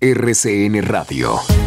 RCN Radio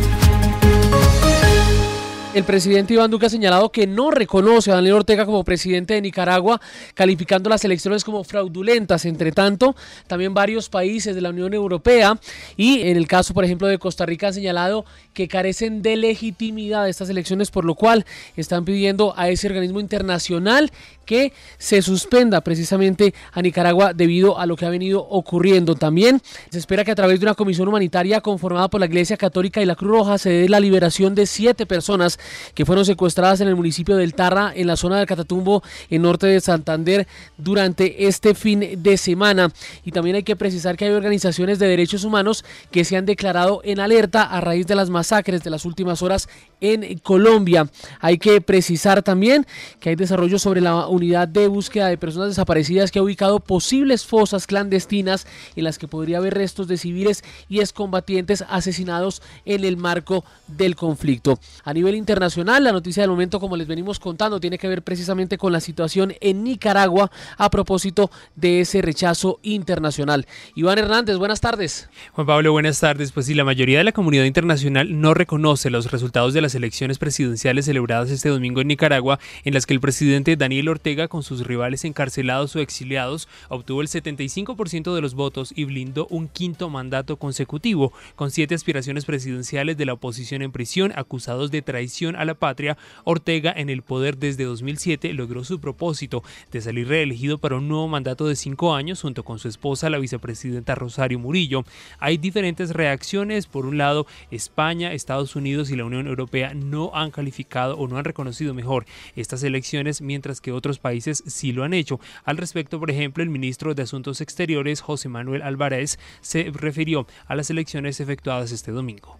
el presidente Iván Duque ha señalado que no reconoce a Daniel Ortega como presidente de Nicaragua, calificando las elecciones como fraudulentas. Entre tanto, también varios países de la Unión Europea y en el caso, por ejemplo, de Costa Rica han señalado que carecen de legitimidad estas elecciones, por lo cual están pidiendo a ese organismo internacional que se suspenda precisamente a Nicaragua debido a lo que ha venido ocurriendo. También se espera que a través de una comisión humanitaria conformada por la Iglesia Católica y la Cruz Roja se dé la liberación de siete personas que fueron secuestradas en el municipio del Tarra, en la zona del Catatumbo, en norte de Santander, durante este fin de semana. Y también hay que precisar que hay organizaciones de derechos humanos que se han declarado en alerta a raíz de las masacres de las últimas horas en Colombia. Hay que precisar también que hay desarrollo sobre la unidad de búsqueda de personas desaparecidas que ha ubicado posibles fosas clandestinas en las que podría haber restos de civiles y excombatientes asesinados en el marco del conflicto. A nivel internacional, la noticia del momento, como les venimos contando, tiene que ver precisamente con la situación en Nicaragua a propósito de ese rechazo internacional. Iván Hernández, buenas tardes. Juan Pablo, buenas tardes. Pues sí, la mayoría de la comunidad internacional no reconoce los resultados de las elecciones presidenciales celebradas este domingo en Nicaragua, en las que el presidente Daniel Ortega con sus rivales encarcelados o exiliados obtuvo el 75% de los votos y blindó un quinto mandato consecutivo, con siete aspiraciones presidenciales de la oposición en prisión acusados de traición a la patria, Ortega en el poder desde 2007 logró su propósito de salir reelegido para un nuevo mandato de cinco años junto con su esposa, la vicepresidenta Rosario Murillo. Hay diferentes reacciones. Por un lado, España, Estados Unidos y la Unión Europea no han calificado o no han reconocido mejor estas elecciones, mientras que otros países sí lo han hecho. Al respecto, por ejemplo, el ministro de Asuntos Exteriores, José Manuel Álvarez, se refirió a las elecciones efectuadas este domingo.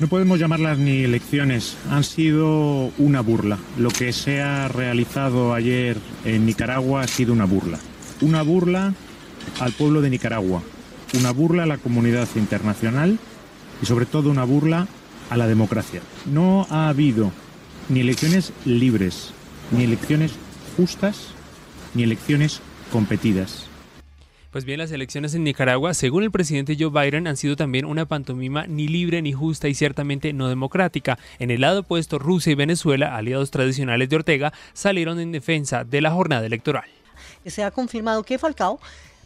No podemos llamarlas ni elecciones, han sido una burla. Lo que se ha realizado ayer en Nicaragua ha sido una burla. Una burla al pueblo de Nicaragua, una burla a la comunidad internacional y sobre todo una burla a la democracia. No ha habido ni elecciones libres, ni elecciones justas, ni elecciones competidas. Pues bien, las elecciones en Nicaragua, según el presidente Joe Biden, han sido también una pantomima ni libre ni justa y ciertamente no democrática. En el lado opuesto, Rusia y Venezuela, aliados tradicionales de Ortega, salieron en defensa de la jornada electoral. Se ha confirmado que Falcao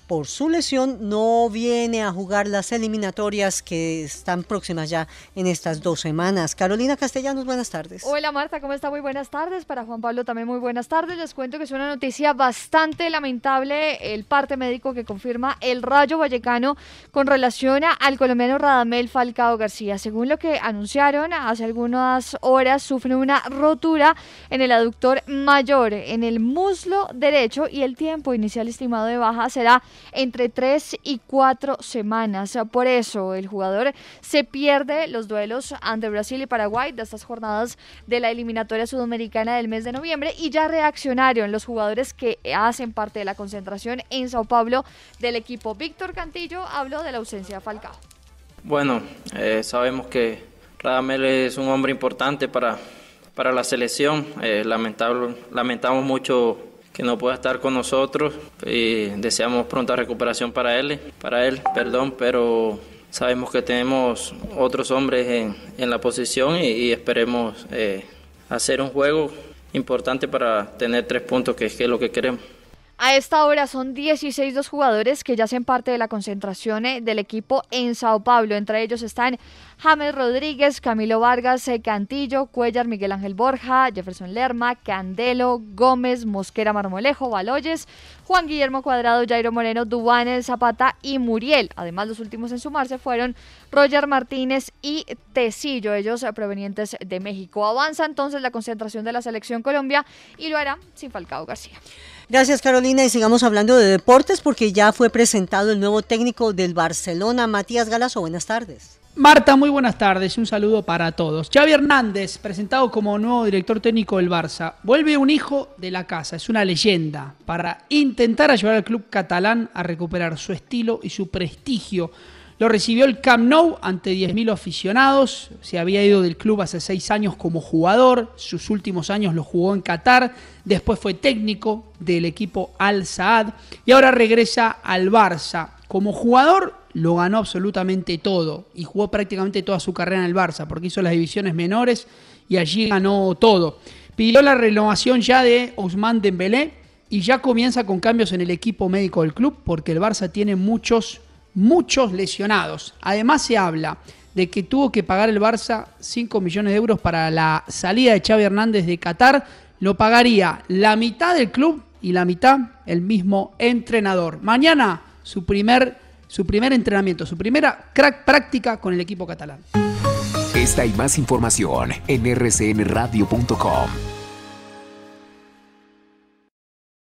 por su lesión no viene a jugar las eliminatorias que están próximas ya en estas dos semanas. Carolina Castellanos, buenas tardes. Hola Marta, ¿cómo está? Muy buenas tardes. Para Juan Pablo también muy buenas tardes. Les cuento que es una noticia bastante lamentable el parte médico que confirma el Rayo Vallecano con relación al colombiano Radamel Falcao García. Según lo que anunciaron hace algunas horas, sufre una rotura en el aductor mayor, en el muslo derecho y el tiempo inicial estimado de baja será entre tres y cuatro semanas. Por eso el jugador se pierde los duelos ante Brasil y Paraguay de estas jornadas de la eliminatoria sudamericana del mes de noviembre y ya reaccionaron los jugadores que hacen parte de la concentración en Sao Paulo del equipo. Víctor Cantillo habló de la ausencia de Falcao. Bueno, eh, sabemos que Radamel es un hombre importante para, para la selección. Eh, lamentable, lamentamos mucho que no pueda estar con nosotros. Y deseamos pronta recuperación para él, para él, perdón, pero sabemos que tenemos otros hombres en, en la posición y, esperemos eh, hacer un juego importante para tener tres puntos, que es lo que queremos. A esta hora son 16 dos jugadores que ya hacen parte de la concentración eh, del equipo en Sao Paulo. Entre ellos están James Rodríguez, Camilo Vargas, eh, Cantillo, Cuellar, Miguel Ángel Borja, Jefferson Lerma, Candelo, Gómez, Mosquera Marmolejo, Baloyes, Juan Guillermo Cuadrado, Jairo Moreno, Duane Zapata y Muriel. Además, los últimos en sumarse fueron Roger Martínez y Tecillo, ellos eh, provenientes de México. Avanza entonces la concentración de la selección Colombia y lo hará sin Falcao García. Gracias Carolina y sigamos hablando de deportes porque ya fue presentado el nuevo técnico del Barcelona, Matías Galazo. Buenas tardes. Marta, muy buenas tardes, un saludo para todos. Xavi Hernández, presentado como nuevo director técnico del Barça, vuelve un hijo de la casa, es una leyenda, para intentar ayudar al club catalán a recuperar su estilo y su prestigio lo recibió el Camp Nou ante 10.000 aficionados. Se había ido del club hace seis años como jugador. Sus últimos años lo jugó en Qatar. Después fue técnico del equipo Al Saad. Y ahora regresa al Barça. Como jugador lo ganó absolutamente todo. Y jugó prácticamente toda su carrera en el Barça. Porque hizo las divisiones menores y allí ganó todo. Pidió la renovación ya de Ousmane Dembélé. Y ya comienza con cambios en el equipo médico del club. Porque el Barça tiene muchos muchos lesionados. Además se habla de que tuvo que pagar el Barça 5 millones de euros para la salida de Xavi Hernández de Qatar. Lo pagaría la mitad del club y la mitad el mismo entrenador. Mañana su primer, su primer entrenamiento, su primera crack práctica con el equipo catalán. Esta y más información en rcnradio.com.